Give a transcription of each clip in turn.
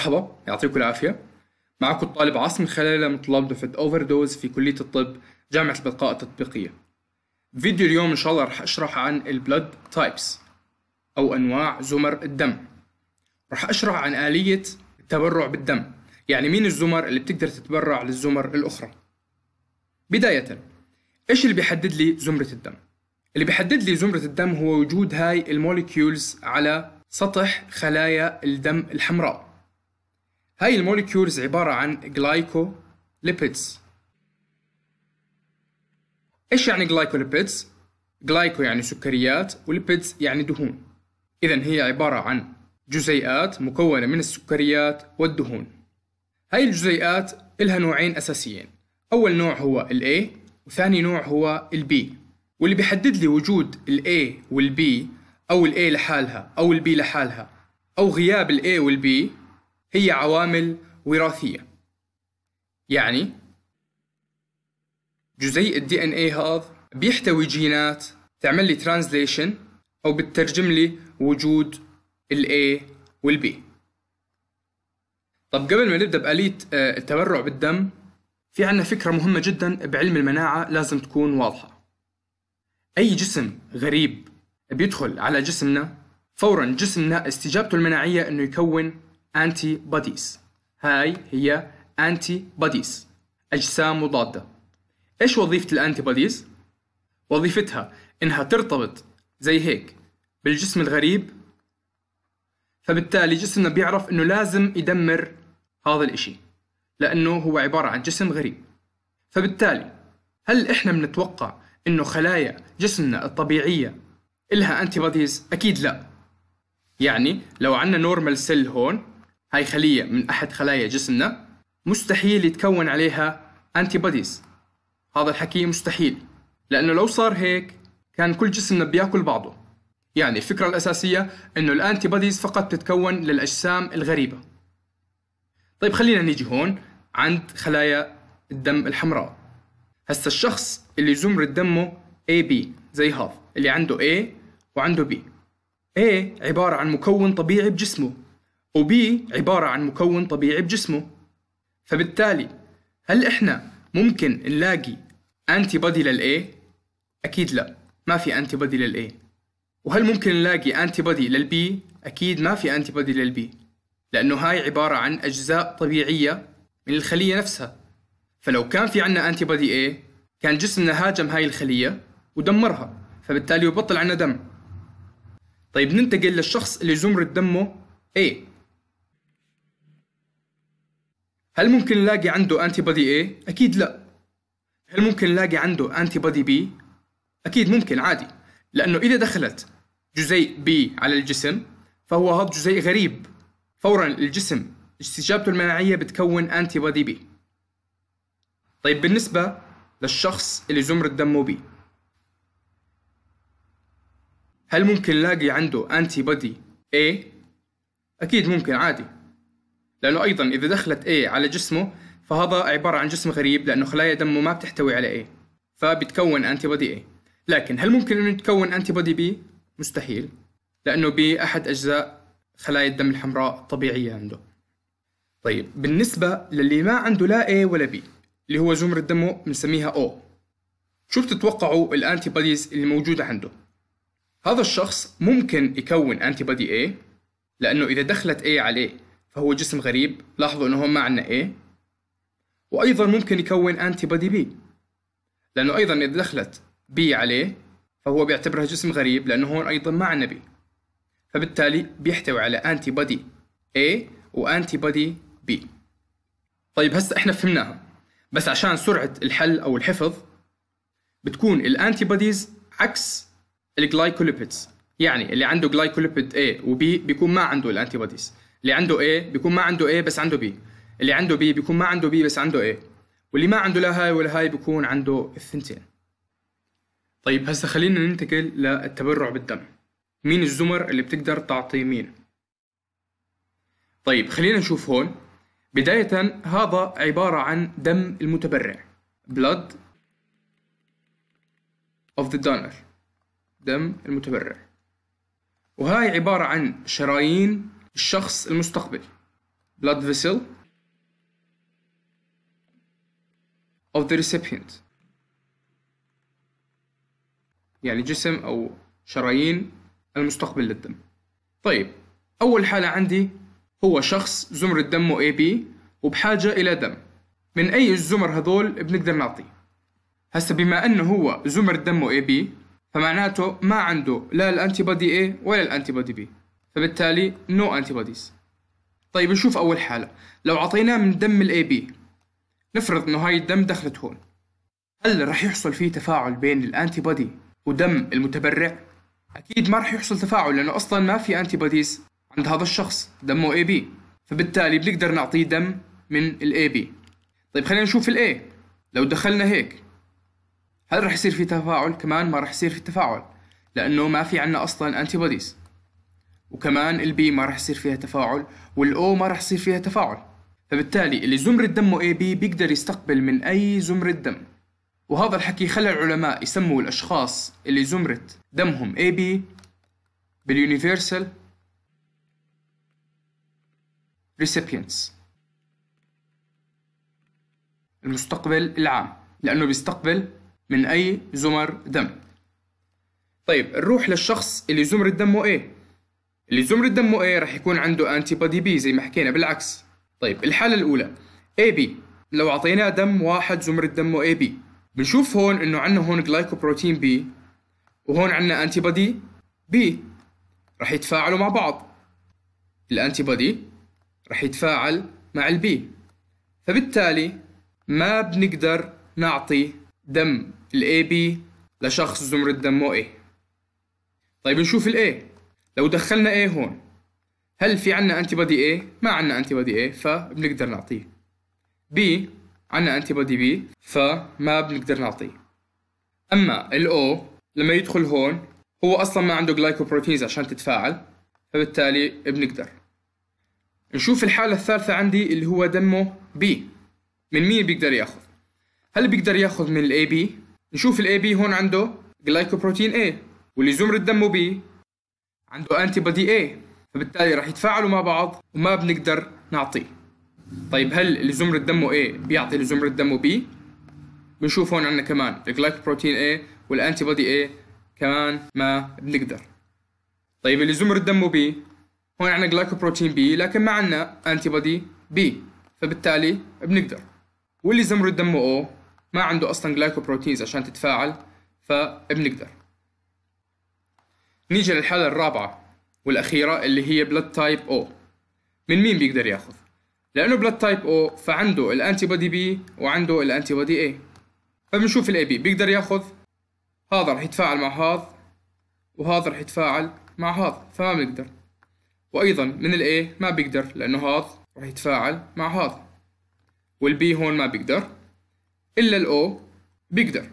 مرحبا يعطيكم العافية معكم الطالب عاصم خلالة من طلاب دفعة أوفر دوز في كلية الطب جامعة البقاء التطبيقية فيديو اليوم إن شاء الله رح أشرح عن البلد تايبس أو أنواع زمر الدم رح أشرح عن آلية التبرع بالدم يعني مين الزمر اللي بتقدر تتبرع للزمر الأخرى بداية إيش اللي بيحدد لي زمرة الدم؟ اللي بيحدد لي زمرة الدم هو وجود هاي الموليكيولز على سطح خلايا الدم الحمراء هاي الموليكيولز عبارة عن جلايكو ليبيدز ايش يعني جلايكو ليبيدز؟ جلايكو يعني سكريات وليبيدز يعني دهون إذا هي عبارة عن جزيئات مكونة من السكريات والدهون هاي الجزيئات إلها نوعين أساسيين أول نوع هو ال A وثاني نوع هو ال B واللي بيحدد لي وجود ال A وال B أو ال A لحالها أو ال B لحالها أو غياب ال A وال B هي عوامل وراثية يعني جزيء الدي ان اي هذا بيحتوي جينات تعمل لي ترانزليشن او بتترجم لي وجود الاي والبي طب قبل ما نبدا بآلية آه، التبرع بالدم في عنا فكرة مهمة جدا بعلم المناعة لازم تكون واضحة أي جسم غريب بيدخل على جسمنا فورا جسمنا استجابته المناعية انه يكون أنتي بوديز هاي هي أنتي بوديز أجسام مضادة إيش وظيفة الأنتي بوديز؟ وظيفتها إنها ترتبط زي هيك بالجسم الغريب فبالتالي جسمنا بيعرف إنه لازم يدمر هذا الإشي لأنه هو عبارة عن جسم غريب فبالتالي هل إحنا بنتوقع إنه خلايا جسمنا الطبيعية إلها أنتي أكيد لا يعني لو عندنا نورمال سيل هون هاي خلية من أحد خلايا جسمنا مستحيل يتكون عليها أنتي بوديز هذا الحكي مستحيل لأنه لو صار هيك كان كل جسمنا بياكل بعضه يعني الفكرة الأساسية أنه الأنتي بوديز فقط تتكون للأجسام الغريبة طيب خلينا نيجي هون عند خلايا الدم الحمراء هسا الشخص اللي زمر دمه AB زي هذا اللي عنده A وعنده B A عبارة عن مكون طبيعي بجسمه وبي عبارة عن مكون طبيعي بجسمه فبالتالي هل إحنا ممكن نلاقي أنتي بودي للأي؟ أكيد لا ما في أنتي بودي للأي وهل ممكن نلاقي أنتي بودي للبي؟ أكيد ما في أنتي بودي للبي لأنه هاي عبارة عن أجزاء طبيعية من الخلية نفسها فلو كان في عنا أنتي بودي A كان جسمنا هاجم هاي الخلية ودمرها فبالتالي يبطل عنا دم طيب ننتقل للشخص اللي زمرة دمه A هل ممكن نلاقي عنده انتي بودي اي؟ اكيد لا هل ممكن نلاقي عنده انتي بودي بي؟ اكيد ممكن عادي لانه اذا دخلت جزيء بي على الجسم فهو هذا جزيء غريب فورا الجسم استجابته المناعيه بتكون انتي بودي بي طيب بالنسبه للشخص اللي زمر دمه بي هل ممكن نلاقي عنده انتي بودي A؟ أكيد ممكن عادي لانه ايضا اذا دخلت A على جسمه فهذا عباره عن جسم غريب لانه خلايا دمه ما بتحتوي على A فبتكون انتي بودي A لكن هل ممكن انه يتكون انتي بودي B؟ مستحيل لانه B احد اجزاء خلايا الدم الحمراء الطبيعيه عنده طيب بالنسبه للي ما عنده لا A ولا B اللي هو زمرة دمه بنسميها O شو بتتوقعوا الانتي بوديز اللي موجوده عنده هذا الشخص ممكن يكون انتي بودي A لانه اذا دخلت A عليه فهو جسم غريب لاحظوا انه هون ما عندنا إيه؟ A وايضا ممكن يكون انتي بودي بي لانه ايضا اذا دخلت بي عليه فهو بيعتبرها جسم غريب لانه هون ايضا ما عندنا بي فبالتالي بيحتوي على انتي بودي A وانتي بودي B طيب هسه احنا فهمناها بس عشان سرعه الحل او الحفظ بتكون الانتي بوديز عكس الجلايكوليبيدز يعني اللي عنده جلايكوليبيد A وبي بيكون ما عنده الانتي بوديز اللي عنده A بيكون ما عنده A بس عنده B اللي عنده B بيكون ما عنده B بس عنده A واللي ما عنده لا هاي ولا هاي بيكون عنده الثنتين طيب هسه خلينا ننتقل للتبرع بالدم مين الزمر اللي بتقدر تعطي مين طيب خلينا نشوف هون بداية هذا عبارة عن دم المتبرع blood of the donor دم المتبرع وهاي عبارة عن شرايين الشخص المستقبل blood vessel of the recipient يعني جسم أو شرايين المستقبل للدم طيب أول حالة عندي هو شخص زمرة دمه AB وبحاجة إلى دم من أي الزمر هذول بنقدر نعطيه هسا بما أنه هو زمر دمه AB فمعناته ما عنده لا الأنتي A ولا الأنتي B فبالتالي نو انتي بوديز طيب نشوف اول حاله لو اعطيناه من دم الاي بي نفرض انه هاي الدم دخلت هون هل رح يحصل في تفاعل بين الانتي بودي ودم المتبرع اكيد ما رح يحصل تفاعل لانه اصلا ما في انتي بوديز عند هذا الشخص دمه اي بي فبالتالي بنقدر نعطيه دم من الاي بي طيب خلينا نشوف الاي لو دخلنا هيك هل رح يصير في تفاعل كمان ما رح يصير في تفاعل لانه ما في عندنا اصلا انتي بوديز وكمان البي ما راح يصير فيها تفاعل والاو ما راح يصير فيها تفاعل فبالتالي اللي زمرة دمه اي بي بيقدر يستقبل من اي زمرة دم وهذا الحكي خلى العلماء يسموا الاشخاص اللي زمرة دمهم اي بي باليونيفرسال ريسيبينتس المستقبل العام لأنه بيستقبل من أي زمر دم طيب نروح للشخص اللي زمرة دمه إيه اللي زمر دمه A راح يكون عنده انتي بودي B زي ما حكينا بالعكس طيب الحالة الأولى AB لو أعطيناه دم واحد زمرة دمه AB بنشوف هون إنه عندنا هون جلايكوبروتين B وهون عندنا انتي بودي B راح يتفاعلوا مع بعض الانتي بودي راح يتفاعل مع البي فبالتالي ما بنقدر نعطي دم الاي بي لشخص زمرة دمه A طيب نشوف الاي لو دخلنا A هون هل في عنا أنتي بودي A؟ ما عنا أنتي بودي A فبنقدر نعطيه B عنا أنتي بودي B فما بنقدر نعطيه أما ال O لما يدخل هون هو أصلا ما عنده جلايكوبروتينز عشان تتفاعل فبالتالي بنقدر نشوف الحالة الثالثة عندي اللي هو دمه B من مين بيقدر ياخذ هل بيقدر ياخذ من ال AB نشوف ال AB هون عنده جلايكوبروتين A واللي زمرة دمه B عنده انتي بودي اي فبالتالي راح يتفاعلوا مع بعض وما بنقدر نعطيه طيب هل اللي زمرة دمه A بيعطي اللي زمرة B؟ بنشوف هون عندنا كمان بروتين A والانتي بودي A كمان ما بنقدر طيب اللي زمر دمه B هون عندنا بروتين B لكن ما عندنا انتي بودي B فبالتالي بنقدر واللي زمر دمه O ما عنده اصلا جلايكوبروتينز عشان تتفاعل فبنقدر نيجي للحالة الرابعة والأخيرة اللي هي بلاد تايب O من مين بيقدر ياخذ؟ لأنه بلاد تايب O فعنده الأنتي بودي بي وعنده الأنتي بودي A فبنشوف ال AB بيقدر ياخذ هذا رح يتفاعل مع هذا وهذا رح يتفاعل مع هذا فما بيقدر وأيضا من ال A ما بيقدر لأنه هذا رح يتفاعل مع هذا والبي هون ما بيقدر إلا الأو بيقدر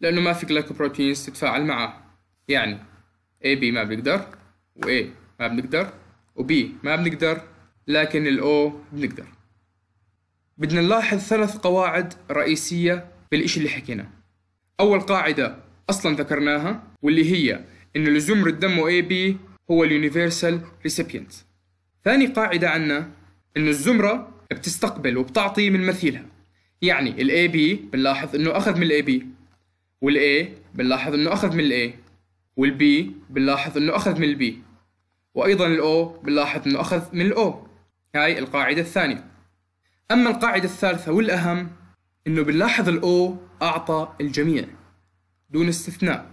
لأنه ما في جلايكوبروتينز تتفاعل معه يعني اي بي ما بنقدر و A ما بنقدر و B ما بنقدر لكن ال O بنقدر بدنا نلاحظ ثلاث قواعد رئيسية بالإشي اللي حكيناه أول قاعدة أصلا ذكرناها واللي هي إنه الزمر الدم اي بي هو اليونيفرسال ريسيبينت ثاني قاعدة عنا إنه الزمرة بتستقبل وبتعطي من مثيلها يعني A بي بنلاحظ إنه أخذ من B بي A بنلاحظ إنه أخذ من A والبي بنلاحظ انه اخذ من البي وايضا الاو بنلاحظ انه اخذ من الاو هاي القاعدة الثانية اما القاعدة الثالثة والاهم انه بنلاحظ الاو اعطى الجميع دون استثناء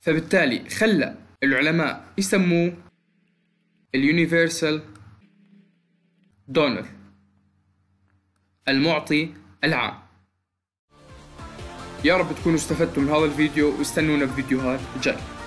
فبالتالي خلى العلماء يسموه اليونيفرسال دونر المعطي العام يا رب تكونوا استفدتوا من هذا الفيديو واستنونا بفيديوهات جاي